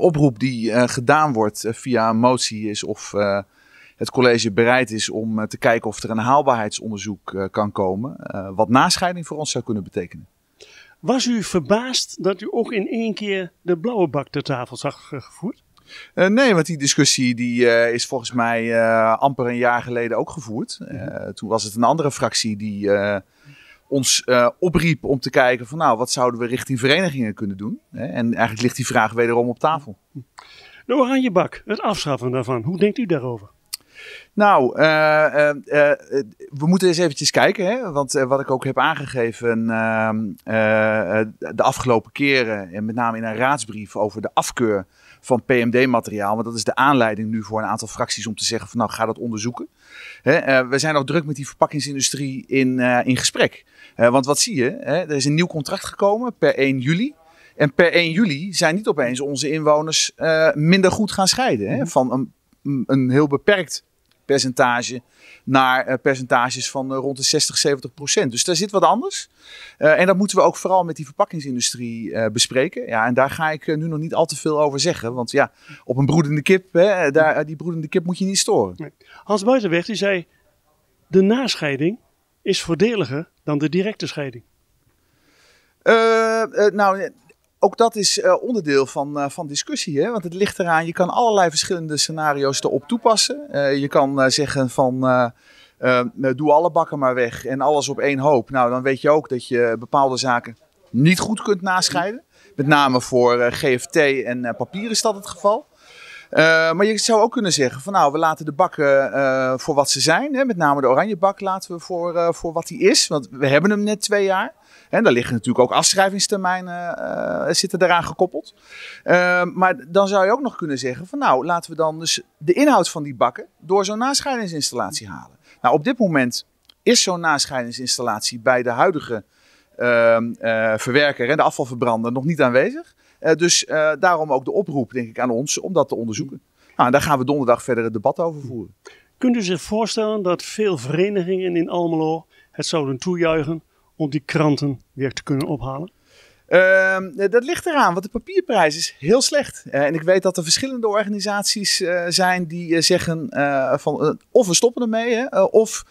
oproep die eh, gedaan wordt eh, via een motie is of eh, het college bereid is om te kijken of er een haalbaarheidsonderzoek kan komen, wat nascheiding voor ons zou kunnen betekenen. Was u verbaasd dat u ook in één keer de blauwe bak ter tafel zag gevoerd? nee, want die discussie die, is volgens mij amper een jaar geleden ook gevoerd. Mhm. toen was het een andere fractie die ons eh, opriep om te kijken van nou, wat zouden we richting verenigingen kunnen doen? Hè? En eigenlijk ligt die vraag wederom op tafel. De bak het afschaffen daarvan, hoe denkt u daarover? Nou, eh, eh, we moeten eens eventjes kijken. Hè? Want wat ik ook heb aangegeven ehm, de afgelopen keren, en met name in een raadsbrief over de afkeur van PMD-materiaal. Want dat is de aanleiding nu voor een aantal fracties om te zeggen van nou ga dat onderzoeken. Eh, we zijn nog druk met die verpakkingsindustrie in, eh, in gesprek. Eh, want wat zie je? Er is een nieuw contract gekomen per 1 juli. En per 1 juli zijn niet opeens onze inwoners minder goed gaan scheiden. Mhm. Van een, een heel beperkt percentage naar eh, percentages van eh, rond de 60, 70 procent. Dus daar zit wat anders. Eh, en dat moeten we ook vooral met die verpakkingsindustrie bespreken. Ja, en daar ga ik nu nog niet al te veel over zeggen. Want ja, op een broedende kip, hè, daar, die broedende kip moet je niet storen. Hans Buitenweg die zei, de nascheiding is voordeliger dan de directe scheiding. Uh, nou, ook dat is eh, onderdeel van, eh, van discussie. Hè? Want het ligt eraan, je kan allerlei verschillende scenario's erop toepassen. Eh, je kan zeggen van doe alle bakken maar weg en alles op één hoop. Nou, dan weet je ook dat je bepaalde zaken niet goed kunt nascheiden. Met name voor GFT en papier is dat het geval. Eh, maar je zou ook kunnen zeggen van nou, we laten de bakken eh, voor wat ze zijn. Hè? Met name de oranje bak laten we voor, eh, voor wat die is. Want we hebben hem net twee jaar. En daar liggen natuurlijk ook afschrijvingstermijnen zitten daaraan gekoppeld. maar dan zou je ook nog kunnen zeggen van nou, laten we dan dus de inhoud van die bakken door zo'n nascheidingsinstallatie halen. Nou, op dit moment is zo'n nascheidingsinstallatie bij de huidige ehm, verwerker en de afvalverbrander nog niet aanwezig. Eh, dus eh, daarom ook de oproep, denk ik, aan ons om dat te onderzoeken. Nou, daar gaan we donderdag verder het debat over voeren. Kunt u zich voorstellen dat veel verenigingen in Almelo het zouden toejuichen om die kranten weer te kunnen ophalen? Ehm, eh, dat ligt eraan, want de papierprijs is heel slecht. Eh, en ik weet dat er verschillende organisaties eh, zijn die zeggen van of we stoppen ermee, hè, of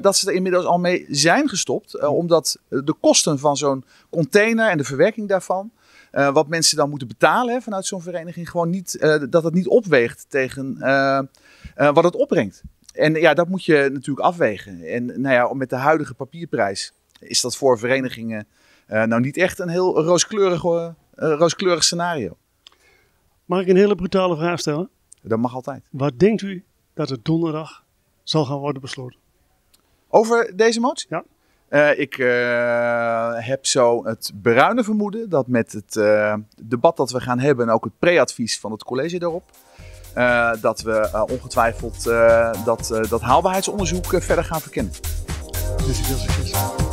dat ze er inmiddels al mee zijn gestopt, omdat de kosten van zo'n container en de verwerking daarvan, wat mensen dan moeten betalen hè, vanuit zo'n vereniging, gewoon niet, dat het niet opweegt tegen wat het opbrengt. En ja, dat moet je natuurlijk afwegen. En nou ja, met de huidige papierprijs is dat voor verenigingen eh, nou niet echt een heel rooskleurig, eh, eh, rooskleurig scenario. Mag ik een hele brutale vraag stellen? Dat mag altijd. Wat denkt u dat er donderdag zal gaan worden besloten? Over deze motie? Ja. ik heb zo het bruine vermoeden dat met het debat dat we gaan hebben en ook het preadvies van het college daarop, dat we ongetwijfeld dat, dat haalbaarheidsonderzoek verder gaan verkennen. Dus ik wil succes.